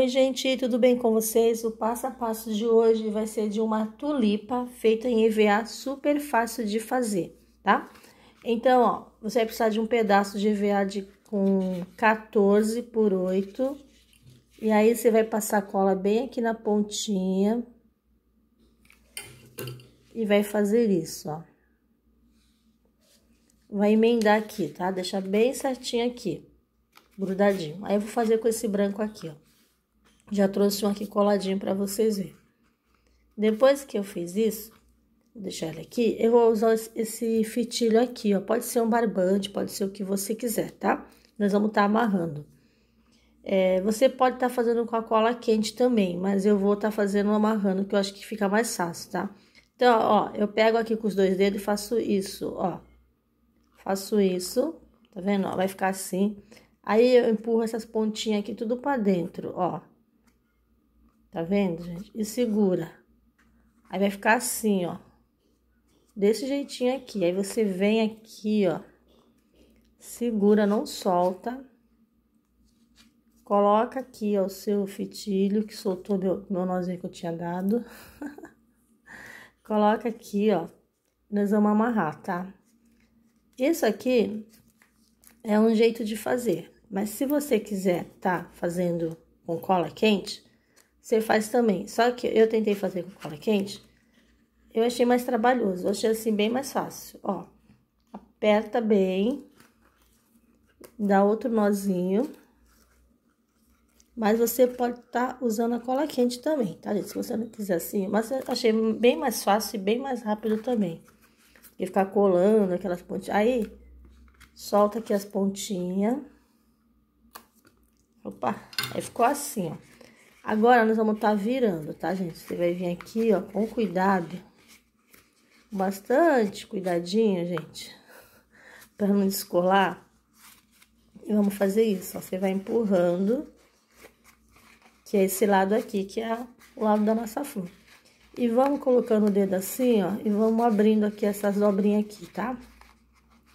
Oi, gente, tudo bem com vocês? O passo a passo de hoje vai ser de uma tulipa feita em EVA, super fácil de fazer, tá? Então, ó, você vai precisar de um pedaço de EVA de, com 14 por 8. E aí, você vai passar cola bem aqui na pontinha. E vai fazer isso, ó. Vai emendar aqui, tá? Deixar bem certinho aqui, grudadinho. Aí, eu vou fazer com esse branco aqui, ó. Já trouxe um aqui coladinho para vocês verem. Depois que eu fiz isso, vou deixar ele aqui, eu vou usar esse fitilho aqui, ó. Pode ser um barbante, pode ser o que você quiser, tá? Nós vamos estar tá amarrando. É, você pode estar tá fazendo com a cola quente também, mas eu vou estar tá fazendo amarrando, que eu acho que fica mais fácil, tá? Então, ó, eu pego aqui com os dois dedos e faço isso, ó. Faço isso, tá vendo? Ó, vai ficar assim. Aí, eu empurro essas pontinhas aqui tudo pra dentro, ó. Tá vendo, gente? E segura. Aí vai ficar assim, ó. Desse jeitinho aqui. Aí você vem aqui, ó. Segura, não solta. Coloca aqui, ó, o seu fitilho que soltou meu, meu nozinho que eu tinha dado. Coloca aqui, ó. Nós vamos amarrar, tá? Isso aqui é um jeito de fazer. Mas se você quiser tá fazendo com cola quente, você faz também. Só que eu tentei fazer com cola quente, eu achei mais trabalhoso, eu achei assim bem mais fácil, ó. Aperta bem, dá outro nozinho. Mas você pode estar tá usando a cola quente também, tá, gente? Se você não quiser assim, mas eu achei bem mais fácil e bem mais rápido também. E ficar colando aquelas pontinhas. Aí, solta aqui as pontinhas. Opa, aí ficou assim, ó. Agora, nós vamos estar tá virando, tá, gente? Você vai vir aqui, ó, com cuidado. Bastante cuidadinho, gente. Pra não descolar. E vamos fazer isso, ó. Você vai empurrando. Que é esse lado aqui, que é o lado da nossa flor. E vamos colocando o dedo assim, ó. E vamos abrindo aqui essas dobrinhas aqui, tá?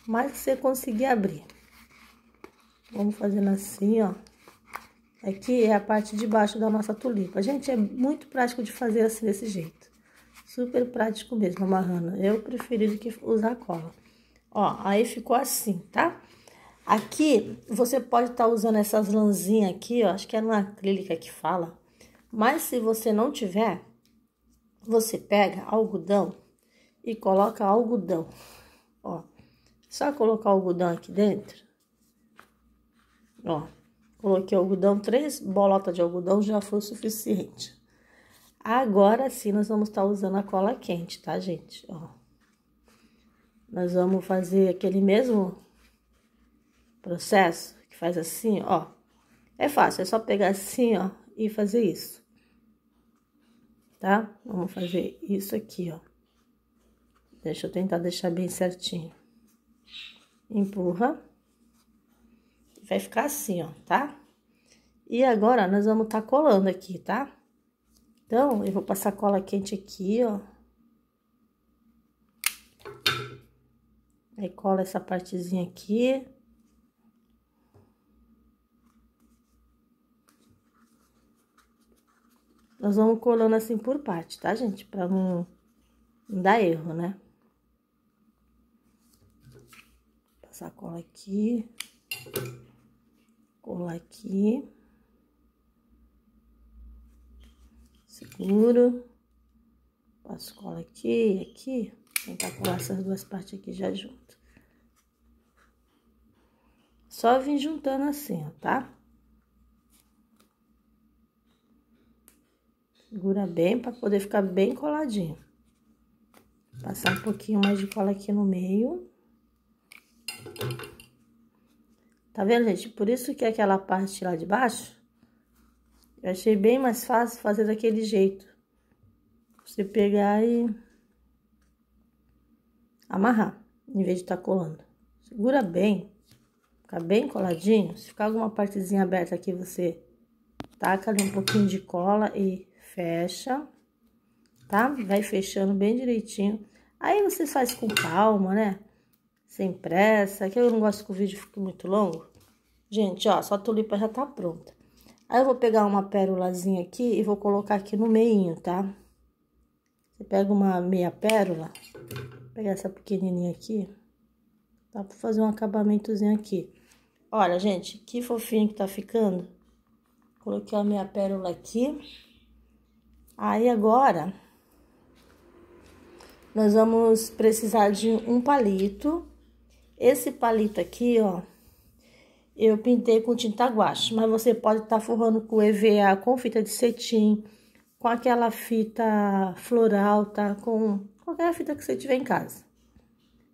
Mais que você conseguir abrir. Vamos fazendo assim, ó. Aqui é, é a parte de baixo da nossa tulipa. Gente, é muito prático de fazer assim, desse jeito. Super prático mesmo, amarrando. Eu preferi do que usar cola. Ó, aí ficou assim, tá? Aqui, você pode estar tá usando essas lãzinhas aqui, ó. Acho que é na acrílica que fala. Mas se você não tiver, você pega algodão e coloca algodão. Ó, só colocar algodão aqui dentro. Ó, Coloquei algodão, três bolotas de algodão já foi o suficiente. Agora sim, nós vamos estar tá usando a cola quente, tá, gente? Ó. Nós vamos fazer aquele mesmo processo que faz assim, ó. É fácil, é só pegar assim, ó, e fazer isso. Tá? Vamos fazer isso aqui, ó. Deixa eu tentar deixar bem certinho. Empurra vai ficar assim, ó, tá? E agora, nós vamos tá colando aqui, tá? Então, eu vou passar cola quente aqui, ó. Aí, cola essa partezinha aqui. Nós vamos colando assim por parte, tá, gente? Pra não, não dar erro, né? Passar cola aqui colar aqui. Seguro. Passo cola aqui e aqui. Tentar colar essas duas partes aqui já junto. Só vim juntando assim, ó, tá? Segura bem para poder ficar bem coladinho. Passar um pouquinho mais de cola aqui no meio. Tá vendo, gente? Por isso que aquela parte lá de baixo, eu achei bem mais fácil fazer daquele jeito. Você pegar e amarrar, em vez de estar tá colando. Segura bem, fica bem coladinho. Se ficar alguma partezinha aberta aqui, você taca ali um pouquinho de cola e fecha, tá? Vai fechando bem direitinho. Aí você faz com calma, né? sem pressa, que eu não gosto que o vídeo fique muito longo. Gente, ó, só a tulipa já tá pronta. Aí eu vou pegar uma pérolazinha aqui e vou colocar aqui no meinho, tá? Você pega uma meia pérola, pegar essa pequenininha aqui, tá? Pra fazer um acabamentozinho aqui. Olha, gente, que fofinho que tá ficando. Coloquei a meia pérola aqui. Aí agora, nós vamos precisar de um palito esse palito aqui, ó, eu pintei com tinta guache, mas você pode estar tá forrando com EVA, com fita de cetim, com aquela fita floral, tá? Com qualquer fita que você tiver em casa.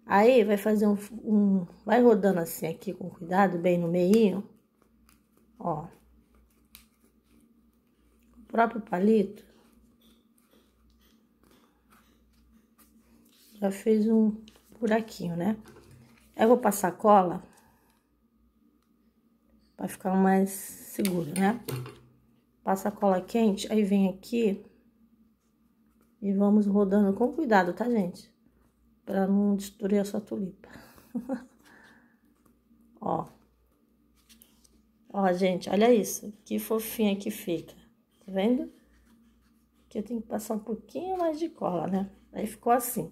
Aí, vai fazer um, um vai rodando assim aqui com cuidado, bem no meio, ó. O próprio palito. Já fez um buraquinho, né? Aí eu vou passar cola para ficar mais seguro, né? Passa a cola quente, aí vem aqui e vamos rodando com cuidado, tá, gente? Pra não destruir a sua tulipa. Ó. Ó, gente, olha isso. Que fofinha que fica. Tá vendo? Aqui eu tenho que passar um pouquinho mais de cola, né? Aí ficou assim.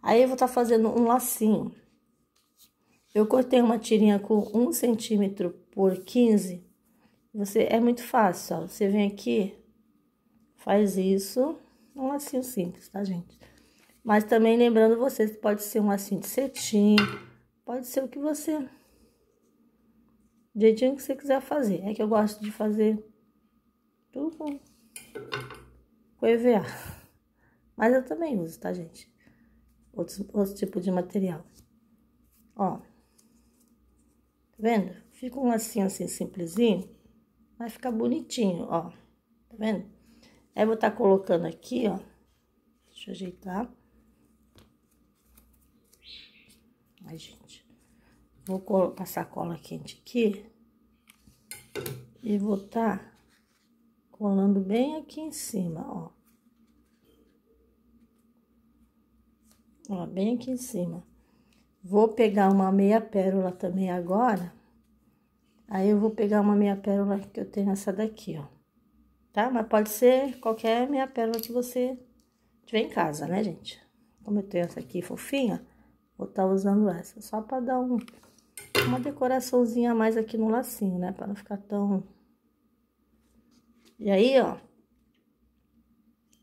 Aí eu vou estar tá fazendo um lacinho. Eu cortei uma tirinha com 1 centímetro por 15. Você, é muito fácil, ó. Você vem aqui, faz isso. Um lacinho simples, tá, gente? Mas também lembrando vocês, pode ser um lacinho de cetim, pode ser o que você... Do jeitinho que você quiser fazer. É que eu gosto de fazer tudo com, EVA. Mas eu também uso, tá, gente? Outros, outro tipo de material. Ó vendo? Fica um lacinho assim, assim, simplesinho. Vai ficar bonitinho, ó. Tá vendo? Aí vou estar tá colocando aqui, ó. Deixa eu ajeitar. Ai, gente. Vou passar cola quente aqui. E vou estar tá colando bem aqui em cima, ó. Ó, bem aqui em cima. Vou pegar uma meia pérola também agora. Aí eu vou pegar uma meia pérola que eu tenho essa daqui, ó. Tá? Mas pode ser qualquer meia pérola que você tiver em casa, né, gente? Como eu tenho essa aqui fofinha, vou estar tá usando essa. Só pra dar um, uma decoraçãozinha a mais aqui no lacinho, né? Pra não ficar tão... E aí, ó.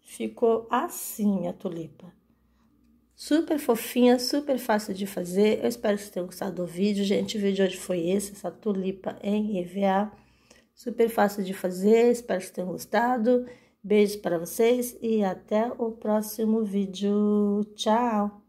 Ficou assim a tulipa. Super fofinha, super fácil de fazer. Eu espero que vocês tenham gostado do vídeo. Gente, o vídeo de hoje foi esse, essa tulipa em EVA. Super fácil de fazer, espero que vocês tenham gostado. Beijos para vocês e até o próximo vídeo. Tchau!